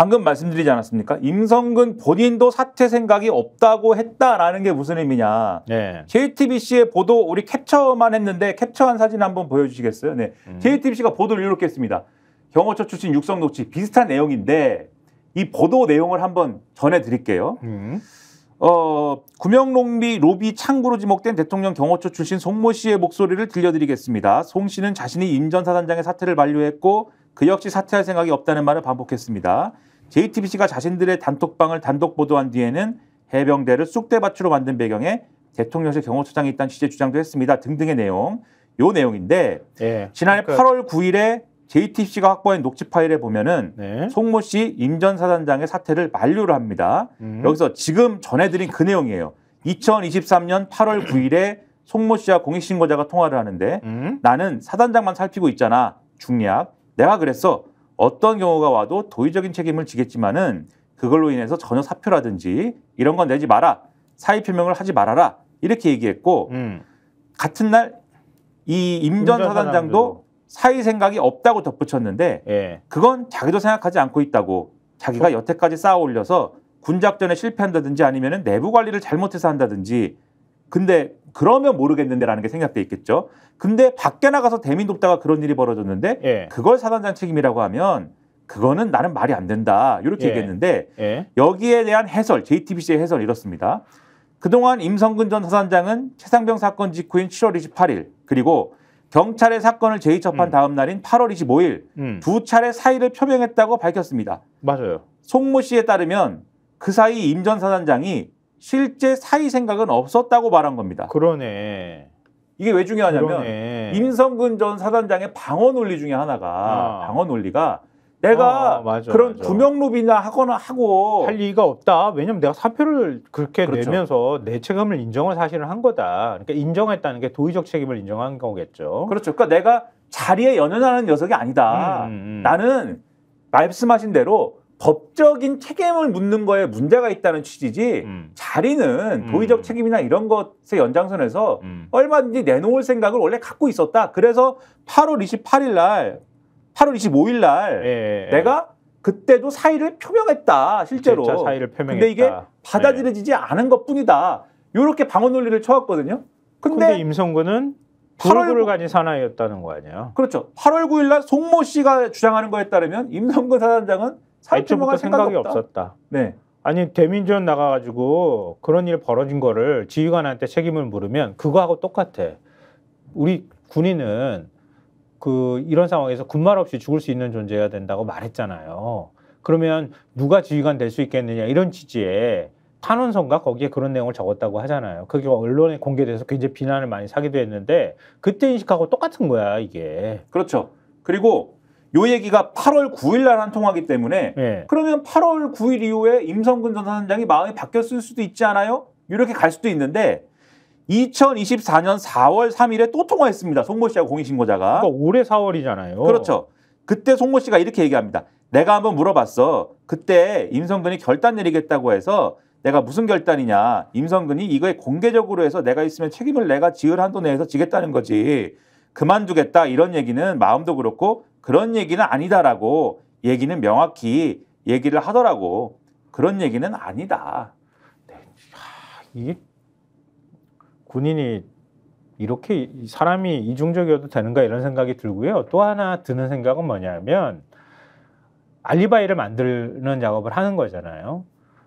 방금 말씀드리지 않았습니까? 임성근 본인도 사퇴 생각이 없다고 했다라는 게 무슨 의미냐. 네. JTBC의 보도 우리 캡처만 했는데 캡처한 사진 한번 보여주시겠어요? 네. 음. JTBC가 보도를 이렇게 했습니다. 경호처 출신 육성 녹취 비슷한 내용인데 이 보도 내용을 한번 전해드릴게요. 음. 어, 구명롱비 로비 창구로 지목된 대통령 경호처 출신 송모 씨의 목소리를 들려드리겠습니다. 송 씨는 자신이 임 전 사단장의 사퇴를 반료했고그 역시 사퇴할 생각이 없다는 말을 반복했습니다. JTBC가 자신들의 단톡방을 단독 보도한 뒤에는 해병대를 쑥대밭으로 만든 배경에 대통령실 경호처장이 있다는 취재 주장도 했습니다. 등등의 내용. 요 내용인데 네, 예, 지난해 그러니까... 8월 9일에 JTBC가 확보한 녹취 파일에 보면은 네. 송모 씨 임전 사단장의 사태를 만료를 합니다. 음. 여기서 지금 전해드린 그 내용이에요. 2023년 8월 9일에 송모 씨와 공익신고자가 통화를 하는데 음? 나는 사단장만 살피고 있잖아. 중략. 내가 그랬어. 어떤 경우가 와도 도의적인 책임을 지겠지만은 그걸로 인해서 전혀 사표라든지 이런 건 내지 마라. 사의 표명을 하지 말아라. 이렇게 얘기했고 음. 같은 날 이 임전 사단장도 사의 생각이 없다고 덧붙였는데 예. 그건 자기도 생각하지 않고 있다고 자기가 여태까지 쌓아 올려서 군작전에 실패한다든지 아니면 내부 관리를 잘못해서 한다든지 근데 그러면 모르겠는데라는 게생각돼 있겠죠. 근데 밖에 나가서 대민 돕다가 그런 일이 벌어졌는데 예. 그걸 사단장 책임이라고 하면 그거는 나는 말이 안 된다 이렇게 예. 얘기했는데 예. 여기에 대한 해설 JTBC의 해설 이렇습니다. 그동안 임성근 전 사단장은 최상병 사건 직후인 7월 28일 그리고 경찰의 사건을 재의첩한 음. 다음 날인 8월 25일 음. 두 차례 사의를 표명했다고 밝혔습니다. 맞아요. 송모 씨에 따르면 그 사이 임 전 사단장이 실제 사이 생각은 없었다고 말한 겁니다. 그러네. 이게 왜 중요하냐면 그러네. 임성근 전 사단장의 방어 논리 중에 하나가 아. 방어 논리가 내가 아, 맞아, 그런 구명룹이나 하거나 하고 할 리가 없다. 왜냐면 내가 사표를 그렇게 그렇죠. 내면서 내 책임을 인정을 사실은 한 거다. 그러니까 인정했다는 게 도의적 책임을 인정한 거겠죠. 그렇죠. 그러니까 내가 자리에 연연하는 녀석이 아니다. 음, 음. 음. 나는 말씀하신 대로 법적인 책임을 묻는 거에 문제가 있다는 취지지 음. 자리는 음. 도의적 음. 책임이나 이런 것의 연장선에서 음. 얼마든지 내놓을 생각을 원래 갖고 있었다. 그래서 8월 28일 날, 8월 25일 날 예, 예, 예, 내가 그때도 사의를 표명했다. 실제로. 사의를 표명했다. 근데 이게 네. 받아들여지지 예. 않은 것뿐이다. 이렇게 방어 논리를 쳐왔거든요. 근데, 근데 임성근은 8월 9일 사나이였다는 거 아니에요? 그렇죠. 8월 9일 날 송모 씨가 주장하는 거에 따르면 임성근 사단장은 사업 애초부 생각이 없다. 없었다. 네. 아니 대민전 나가가지고 그런 일 벌어진 거를 지휘관한테 책임을 물으면 그거하고 똑같아. 우리 군인은 그 이런 상황에서 군말 없이 죽을 수 있는 존재가 된다고 말했잖아요. 그러면 누가 지휘관 될 수 있겠느냐 이런 취지의 탄원서가 거기에 그런 내용을 적었다고 하잖아요. 그게 언론에 공개돼서 굉장히 비난을 많이 사기도 했는데 그때 인식하고 똑같은 거야 이게. 그렇죠. 그리고 요 얘기가 8월 9일 날 한 통화기 때문에 네. 그러면 8월 9일 이후에 임성근 전 사장이 마음이 바뀌었을 수도 있지 않아요? 이렇게 갈 수도 있는데 2024년 4월 3일에 또 통화했습니다. 송모 씨하 공인신고자가. 그러니까 올해 4월이잖아요. 그렇죠. 그때 송모 씨가 이렇게 얘기합니다. 내가 한번 물어봤어. 그때 임성근이 결단 내리겠다고 해서 내가 무슨 결단이냐. 임성근이 이거에 공개적으로 해서 내가 있으면 책임을 내가 지을 한도 내에서 지겠다는 거지. 그만두겠다 이런 얘기는 마음도 그렇고 그런 얘기는 아니다라고 얘기는 명확히 얘기를 하더라고. 그런 얘기는 아니다. 네. 이 군인이 이렇게 사람이 이중적이어도 되는가 이런 생각이 들고요. 또 하나 드는 생각은 뭐냐면 알리바이를 만드는 작업을 하는 거잖아요.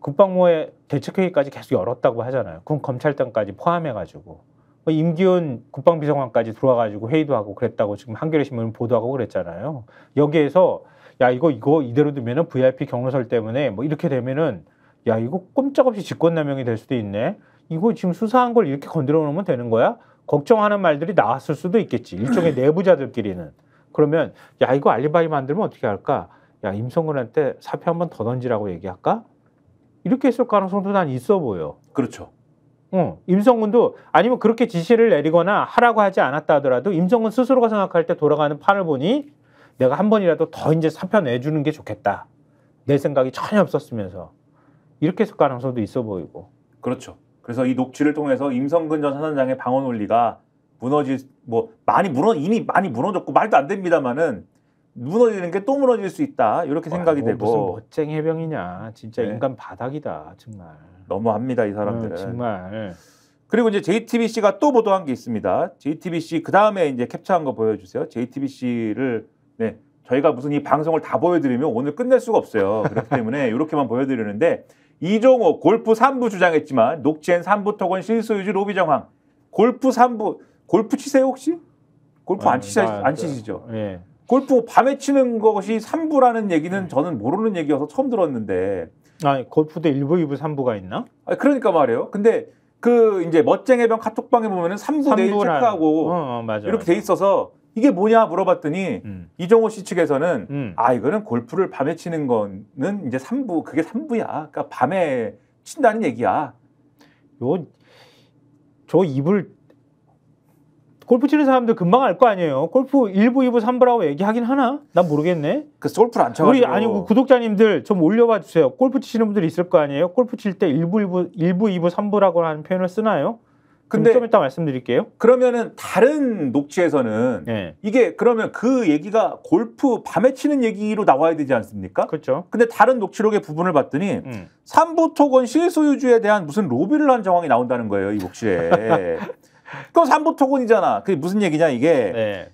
국방부의 대책회의까지 계속 열었다고 하잖아요. 군 검찰단까지 포함해가지고. 어, 임기훈 국방비서관까지 들어와가지고 회의도 하고 그랬다고 지금 한겨레 신문 보도하고 그랬잖아요. 여기에서 야 이거 이거 이대로 두면 VIP 경로설 때문에 뭐 이렇게 되면은 야 이거 꼼짝없이 직권남용이 될 수도 있네. 이거 지금 수사한 걸 이렇게 건드려 놓으면 되는 거야? 걱정하는 말들이 나왔을 수도 있겠지. 일종의 내부자들끼리는. 그러면 야 이거 알리바이 만들면 어떻게 할까? 야 임성근한테 사표 한번더 던지라고 얘기할까? 이렇게 했을 가능성도 난 있어 보여. 그렇죠. 어, 임성근도 아니면 그렇게 지시를 내리거나 하라고 하지 않았다 하더라도 임성근 스스로가 생각할 때 돌아가는 판을 보니 내가 한 번이라도 더 이제 사표 내주는 게 좋겠다. 내 생각이 전혀 없었으면서 이렇게 했 가능성도 있어 보이고. 그렇죠. 그래서 이 녹취를 통해서 임성근 전 사단장의 방어 논리가 무너질 뭐 많이 무너 이미 많이 무너졌고 말도 안 됩니다만은 무너지는 게 또 무너질 수 있다 이렇게 생각이 아이고, 되고 무슨 멋쟁 해병이냐 진짜 네. 인간 바닥이다 정말 너무합니다 이 사람들은 음, 정말 그리고 이제 JTBC가 또 보도한 게 있습니다 JTBC 그 다음에 이제 캡처한 거 보여주세요 JTBC를 네 저희가 무슨 이 방송을 다 보여드리면 오늘 끝낼 수가 없어요 그렇기 때문에 이렇게만 보여드리는데 이종호 골프 3부 주장했지만 녹지엔 3부 토건 실소유지 로비 정황 골프 3부 골프 치세요 혹시 골프 안 아, 치시 안 치시죠 예. 네. 골프 밤에 치는 것이 3부라는 얘기는 음. 저는 모르는 얘기여서 처음 들었는데. 아 골프도 1부, 2부, 3부가 있나? 아, 그러니까 말이에요. 근데 그 이제 멋쟁이병 카톡방에 보면은 3부 3부라는... 내일 체크하고 어, 어, 맞아, 이렇게 맞아. 돼 있어서 이게 뭐냐 물어봤더니 음. 이종호 씨 측에서는 음. 아 이거는 골프를 밤에 치는 거는 이제 3부 그게 3부야. 그러니까 밤에 친다는 얘기야. 요저 입을 골프 치는 사람들 금방 알 거 아니에요. 골프 1부, 2부, 3부라고 얘기하긴 하나? 난 모르겠네. 그 골프 안 쳐가지고. 우리 아니 고 그 구독자님들 좀 올려봐 주세요. 골프 치시는 분들 있을 거 아니에요. 골프 칠때 1부, 1부, 1부, 2부, 3부라고 하는 표현을 쓰나요? 근데 좀 이따 말씀드릴게요. 그러면은 다른 녹취에서는 네. 이게 그러면 그 얘기가 골프 밤에 치는 얘기로 나와야 되지 않습니까? 그렇죠. 근데 다른 녹취록의 부분을 봤더니 음. 삼부토건 실소유주에 대한 무슨 로비를 한 정황이 나온다는 거예요, 이 녹취에. 그건 삼부토건이잖아. 그게 무슨 얘기냐 이게. 네.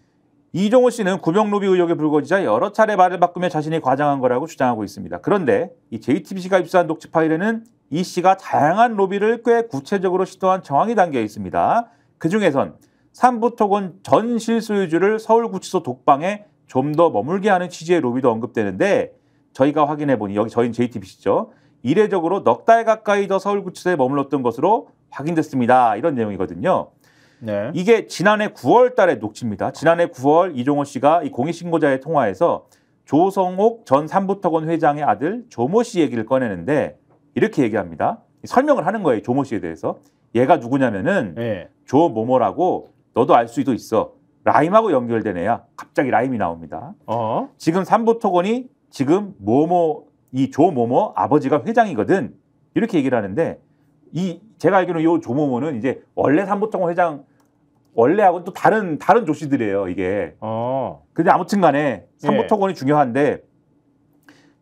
이종호 씨는 구명로비 의혹에 불거지자 여러 차례 말을 바꾸며 자신이 과장한 거라고 주장하고 있습니다. 그런데 이 JTBC가 입수한 녹취 파일에는 이 씨가 다양한 로비를 꽤 구체적으로 시도한 정황이 담겨 있습니다. 그중에선 삼부토건 전 실소유주를 서울구치소 독방에 좀 더 머물게 하는 취지의 로비도 언급되는데 저희가 확인해 보니 여기 저희 는 JTBC죠. 이례적으로 넉 달 가까이 더 서울구치소에 머물렀던 것으로 확인됐습니다. 이런 내용이거든요. 네. 이게 지난해 9월 달에 녹취입니다. 지난해 9월 이종호 씨가 이 공익신고자의 통화에서 조성옥 전 삼부터건 회장의 아들 조모 씨 얘기를 꺼내는데 이렇게 얘기합니다. 설명을 하는 거예요. 조모 씨에 대해서. 얘가 누구냐면은 네. 조모모라고 너도 알 수도 있어. 라임하고 연결된 애야. 갑자기 라임이 나옵니다. 어? 지금 삼부토건이 지금 모모 이 조모모 아버지가 회장이거든. 이렇게 얘기를 하는데 이 제가 알기로는 이 조모모는 이제 원래 삼부토건 회장 원래하고는 또 다른 다른 조씨들이에요 이게. 어. 근데 아무튼간에 삼보토건이 예. 중요한데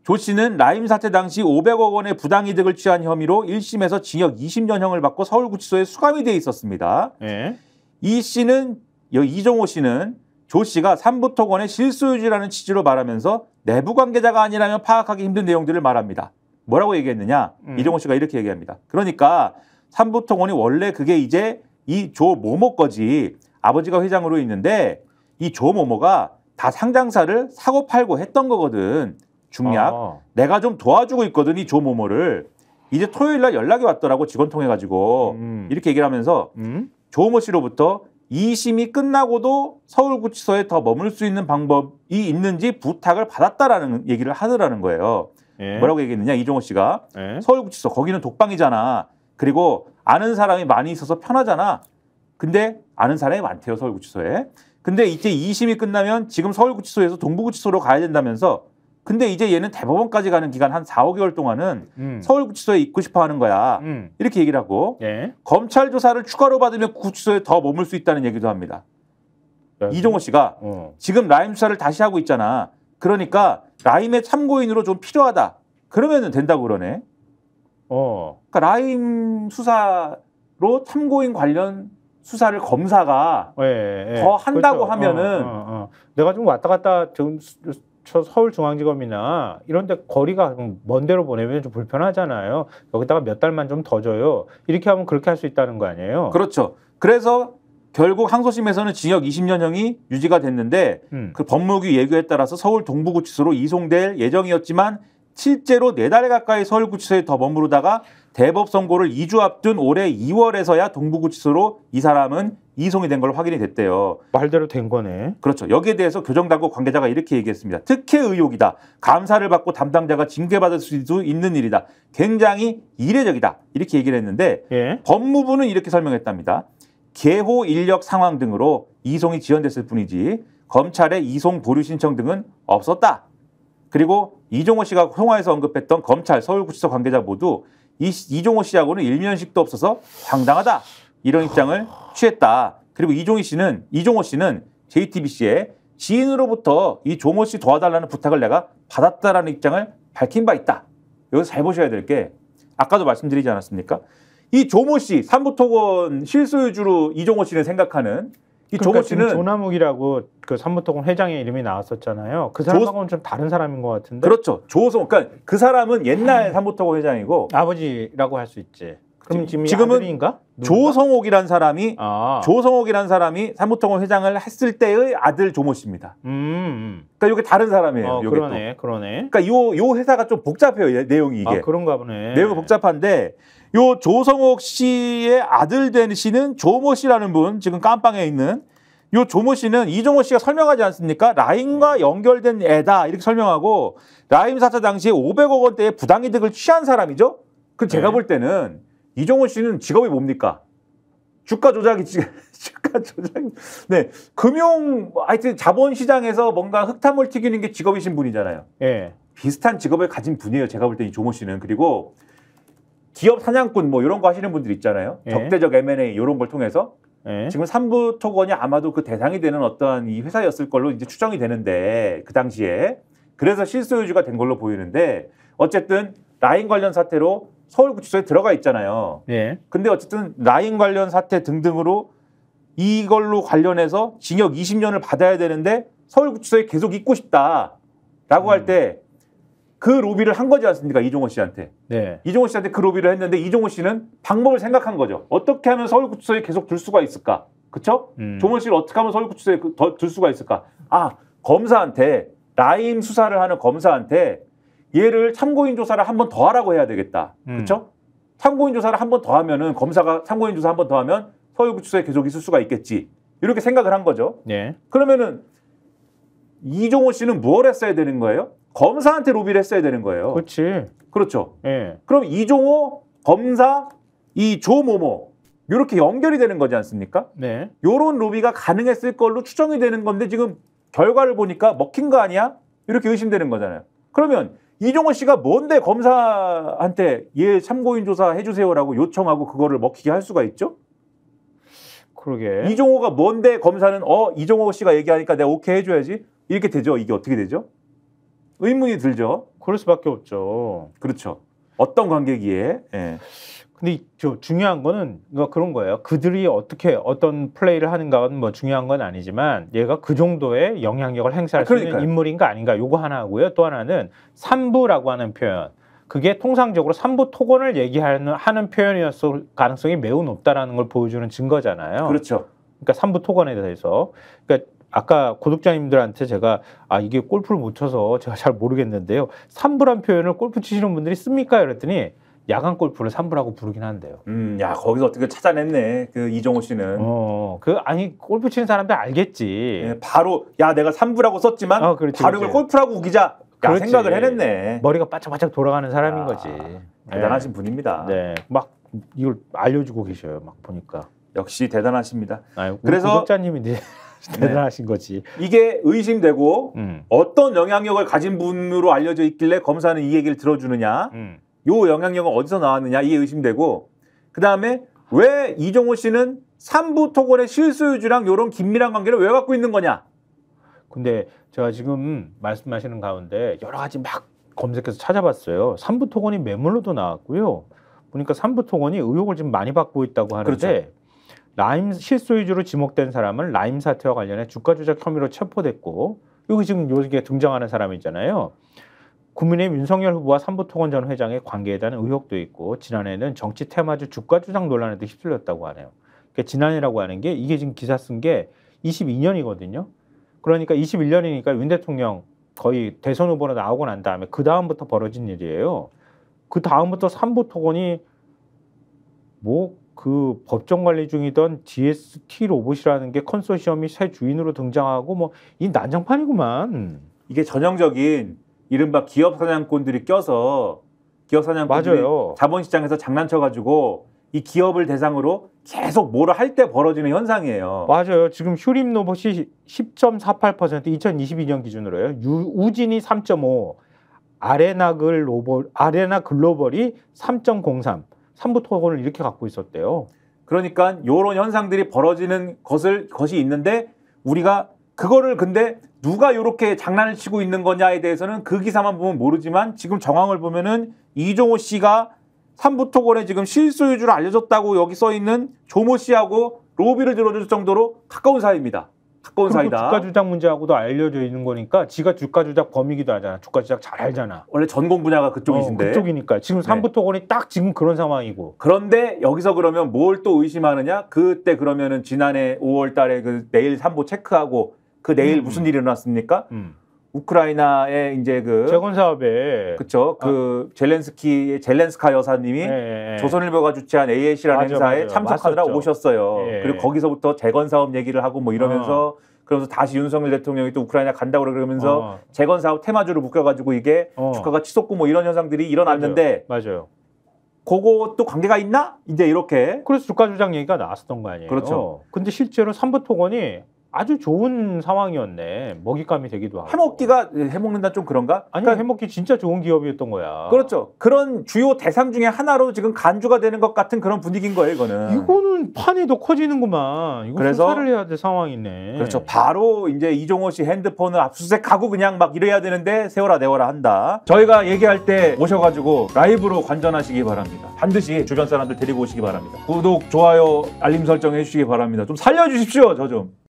조 씨는 라임 사태 당시 500억 원의 부당이득을 취한 혐의로 1심에서 징역 20년형을 받고 서울구치소에 수감이 돼 있었습니다. 예. 이 씨는 이종호 씨는 조 씨가 삼부토건의 실소유주라는 취지로 말하면서 내부 관계자가 아니라면 파악하기 힘든 내용들을 말합니다. 뭐라고 얘기했느냐? 음. 이종호 씨가 이렇게 얘기합니다. 그러니까 삼부토건이 원래 그게 이제 이조모모거지 아버지가 회장으로 있는데 이 조모모가 다 상장사를 사고 팔고 했던 거거든. 중략. 아. 내가 좀 도와주고 있거든 이 조모모를. 이제 토요일 날 연락이 왔더라고 직원 통해 가지고 음. 이렇게 얘기를 하면서 음? 조모 씨로부터 2심이 끝나고도 서울구치소에 더 머물 수 있는 방법이 있는지 부탁을 받았다라는 얘기를 하더라는 거예요. 예. 뭐라고 얘기했느냐 이종호 씨가 예. 서울구치소 거기는 독방이잖아. 그리고 아는 사람이 많이 있어서 편하잖아. 근데 아는 사람이 많대요 서울구치소에. 근데 이제 2심이 끝나면 지금 서울구치소에서 동부구치소로 가야 된다면서 근데 이제 얘는 대법원까지 가는 기간 한 4, 5개월 동안은 음. 서울구치소에 있고 싶어 하는 거야. 음. 이렇게 얘기를 하고 예. 검찰 조사를 추가로 받으면 구치소에 더 머물 수 있다는 얘기도 합니다. 네. 이종호 씨가 어. 지금 라임 수사를 다시 하고 있잖아. 그러니까 라임의 참고인으로 좀 필요하다. 그러면은 된다고 그러네. 어. 그러니까 라임 수사로 참고인 관련 수사를 검사가 예, 예. 예. 더 한다고 그렇죠. 하면은 어, 어, 어. 내가 좀 왔다 갔다 지금 서울중앙지검이나 이런데 거리가 먼 데로 보내면 좀 불편하잖아요. 여기다가 몇 달만 좀 더 줘요. 이렇게 하면 그렇게 할 수 있다는 거 아니에요? 그렇죠. 그래서 결국 항소심에서는 징역 20년형이 유지가 됐는데 음. 그법무기 예규에 따라서 서울 동부구치소로 이송될 예정이었지만 실제로 네달 가까이 서울구치소에 더 머무르다가 대법 선고를 2주 앞둔 올해 2월에서야 동부구치소로 이 사람은 이송이 된 걸 확인이 됐대요. 말대로 된 거네. 그렇죠. 여기에 대해서 교정당국 관계자가 이렇게 얘기했습니다. 특혜 의혹이다. 감사를 받고 담당자가 징계받을 수도 있는 일이다. 굉장히 이례적이다. 이렇게 얘기를 했는데 예? 법무부는 이렇게 설명했답니다. 개호 인력 상황 등으로 이송이 지연됐을 뿐이지 검찰의 이송 보류 신청 등은 없었다. 그리고 이종호 씨가 통화에서 언급했던 검찰 서울구치소 관계자 모두 이, 이종호 씨하고는 일면식도 없어서 황당하다 이런 입장을 취했다. 그리고 이종희 씨는 이종호 씨는 JTBC에 지인으로부터 이 종호 씨 도와달라는 부탁을 내가 받았다라는 입장을 밝힌 바 있다. 여기서 잘 보셔야 될 게 아까도 말씀드리지 않았습니까? 이 종호 씨, 삼부토건 실소유주로 이종호 씨는 생각하는 이 그러니까 조모 씨는 조남욱이라고 그삼무통공 회장의 이름이 나왔었잖아요. 그 사람하고는 조... 좀 다른 사람인 것 같은데. 그렇죠. 조성. 그러니까 그 사람은 옛날 음. 삼무통공 회장이고 아버지라고 할 수 있지. 그럼 지금 지금은 인가 조성옥이란 사람이 아. 조성옥이란 사람이 삼무통공 회장을 했을 때의 아들 조모 씨입니다. 음. 음. 그러니까 이게 다른 사람이에요. 어, 그러네, 또. 그러네. 그러니까 요요 회사가 좀 복잡해요. 예, 내용이 이게. 아, 그런가 보네. 내용이 복잡한데 요 조성옥 씨의 아들 되시는 조모 씨라는 분 지금 깜빵에 있는 요 조모 씨는 이종호 씨가 설명하지 않습니까? 라임과 네. 연결된 애다 이렇게 설명하고 라임 사차 당시에 500억 원대의 부당이득을 취한 사람이죠. 그 네. 제가 네. 볼 때는 이종호 씨는 직업이 뭡니까? 주가 조작이 주가 조작. 네, 금융 하여튼 자본 시장에서 뭔가 흙탕물 튀기는 게 직업이신 분이잖아요. 예. 네. 비슷한 직업을 가진 분이에요. 제가 볼 때 이 조모 씨는 그리고 기업 사냥꾼 뭐 이런 거 하시는 분들 있잖아요. 예. 적대적 M&A 이런 걸 통해서 예. 지금 삼부 토건이 아마도 그 대상이 되는 어떠한 이 회사였을 걸로 이제 추정이 되는데 그 당시에 그래서 실소유주가 된 걸로 보이는데 어쨌든 라인 관련 사태로 서울구치소에 들어가 있잖아요. 예. 근데 어쨌든 라인 관련 사태 등등으로 이걸로 관련해서 징역 20년을 받아야 되는데 서울구치소에 계속 있고 싶다라고 음. 할때 그 로비를 한 거지 않습니까? 이종호 씨한테. 네. 이종호 씨한테 그 로비를 했는데 이종호 씨는 방법을 생각한 거죠. 어떻게 하면 서울구치소에 계속 둘 수가 있을까? 그쵸? 음. 조문 씨를 어떻게 하면 서울구치소에 그 더둘 수가 있을까? 아, 검사한테, 라임 수사를 하는 검사한테 얘를 참고인 조사를 한 번 더 하라고 해야 되겠다. 음. 그쵸? 참고인 조사를 한 번 더 하면은 검사가 참고인 조사 한번 더 하면 서울구치소에 계속 있을 수가 있겠지. 이렇게 생각을 한 거죠. 네. 그러면은 이종호 씨는 무엇 했어야 되는 거예요? 검사한테 로비를 했어야 되는 거예요. 그렇지. 그렇죠. 예. 그럼 이종호 검사 이 조모모 이렇게 연결이 되는 거지 않습니까? 네. 요런 로비가 가능했을 걸로 추정이 되는 건데 지금 결과를 보니까 먹힌 거 아니야? 이렇게 의심되는 거잖아요. 그러면 이종호 씨가 뭔데 검사한테 얘 참고인 조사 해주세요라고 요청하고 그거를 먹히게 할 수가 있죠? 그러게. 이종호가 뭔데 검사는 어 이종호 씨가 얘기하니까 내가 오케이 해줘야지. 이렇게 되죠. 이게 어떻게 되죠? 의문이 들죠. 그럴 수밖에 없죠. 그렇죠. 어떤 관계기에. 예. 근데 저 중요한 거는 뭐 그런 거예요. 그들이 어떻게 어떤 플레이를 하는가는 뭐 중요한 건 아니지만 얘가 그 정도의 영향력을 행사할 아, 수 있는 인물인가 아닌가 요거 하나 하고요. 또 하나는 삼부라고 하는 표현. 그게 통상적으로 삼부 토건을 얘기하는 하는 표현이었을 가능성이 매우 높다라는 걸 보여주는 증거잖아요. 그렇죠. 그러니까 삼부 토건에 대해서. 그러니까 아까 구독자님들한테 제가 아 이게 골프를 못 쳐서 제가 잘 모르겠는데요. 삼부란 표현을 골프 치시는 분들이 씁니까? 이랬더니 야간 골프를 삼부라고 부르긴 한대요. 음, 야 거기서 어떻게 찾아냈네. 그 이종호 씨는. 어, 그 아니 골프 치는 사람들 알겠지. 예, 바로 야 내가 삼부라고 썼지만 어, 아, 그렇지, 바로 그렇지. 골프라고 우기자. 그 생각을 해냈네. 머리가 바짝바짝 돌아가는 사람인 아, 거지. 대단하신 네. 분입니다. 네, 막 이걸 알려주고 계셔요. 막 보니까. 역시 대단하십니다. 아유, 그래서 구독자님이 대단하신 거지. 이게 의심되고 음. 어떤 영향력을 가진 분으로 알려져 있길래 검사는 이 얘기를 들어주느냐, 음. 요 영향력은 어디서 나왔느냐 이게 의심되고 그 다음에 왜 이종호 씨는 삼부 토건의 실소유주랑 이런 긴밀한 관계를 왜 갖고 있는 거냐? 근데 제가 지금 말씀하시는 가운데 여러 가지 막 검색해서 찾아봤어요. 삼부 토건이 매물로도 나왔고요. 보니까 삼부 토건이 의혹을 지금 많이 받고 있다고 하는데 그렇죠. 라임 실소유주로 지목된 사람은 라임 사태와 관련해 주가 조작 혐의로 체포됐고 여기 지금 여기에 등장하는 사람 있잖아요. 국민의힘 윤석열 후보와 삼부통원 전 회장의 관계에 대한 의혹도 있고 지난해는 정치 테마주 주가 조작 논란에도 휩쓸렸다고 하네요. 그러니까 지난해라고 하는 게 이게 지금 기사 쓴 게 22년이거든요. 그러니까 21년이니까 윤 대통령 거의 대선 후보로 나오고 난 다음에 그 다음부터 벌어진 일이에요. 그 다음부터 삼부통원이 뭐그 법정 관리 중이던 DST 로봇이라는 게 컨소시엄이 새 주인으로 등장하고 뭐 이 난장판이구만. 이게 전형적인 이른바 기업 사냥꾼들이 껴서 기업 사냥꾼들이 요 자본시장에서 장난쳐가지고 이 기업을 대상으로 계속 뭐라 할때 벌어지는 현상이에요. 맞아요. 지금 휴림 로봇이 10.48% 2022년 기준으로요. 유, 우진이 3.5, 아레나 글로벌 아레나 글로벌이 3.03. 삼부 토건을 이렇게 갖고 있었대요. 그러니까 이런 현상들이 벌어지는 것을 것이 있는데 우리가 그거를 근데 누가 이렇게 장난을 치고 있는 거냐에 대해서는 그 기사만 보면 모르지만 지금 정황을 보면은 이종호 씨가 삼부토건에 지금 실소유주를 알려줬다고 여기 써 있는 조모 씨하고 로비를 들어줄 정도로 가까운 사이입니다. 두꺼운 사이다. 주가 조작 문제하고도 알려져 있는 거니까 지가 주가 조작 범위기도 하잖아. 주가 조작 잘 알잖아. 원래 전공 분야가 그쪽이신데. 어, 그쪽이니까 지금 네. 삼부토건이 네. 딱 지금 그런 상황이고. 그런데 여기서 그러면 뭘 또 의심하느냐? 그때 그러면은 지난해 5월달에 그 내일 삼부 체크하고 그 내일 음. 무슨 일이 일어났습니까? 음. 우크라이나의 이제 그 재건 사업에 그쵸 아. 그 아. 젤렌스키의 젤렌스카 여사님이 네. 조선일보가 주최한 AAC라는 맞아, 행사에 맞아. 참석하느라 맞았죠. 오셨어요. 네. 그리고 거기서부터 재건 사업 얘기를 하고 뭐 이러면서 어. 그러면서 다시 윤석열 대통령이 또 우크라이나 간다고 그러면서 어. 재건 사업 테마주를 묶여가지고 이게 어. 주가가 치솟고 뭐 이런 현상들이 일어났는데 맞아요. 맞아요. 그것도 관계가 있나? 이제 이렇게. 그래서 주가 조작 얘기가 나왔었던 거 아니에요. 그렇죠. 근데 실제로 삼부토건이 아주 좋은 상황이었네. 먹잇감이 되기도 하고. 해먹기가 예, 해먹는다 좀 그런가? 아니 그러니까 해먹기 진짜 좋은 기업이었던 거야. 그렇죠. 그런 주요 대상 중에 하나로 지금 간주가 되는 것 같은 그런 분위기인 거예요. 이거는 이거는 판이 더 커지는구만. 이거 그래서- 수사를 해야 될 상황이네. 그렇죠. 바로 이제 이종호 씨 핸드폰을 압수수색하고 그냥 막 이래야 되는데 세월아내월아 한다. 저희가 얘기할 때 오셔가지고 라이브로 관전하시기 바랍니다. 반드시 주변 사람들 데리고 오시기 바랍니다. 구독, 좋아요, 알림 설정 해주시기 바랍니다. 좀 살려주십시오, 저 좀.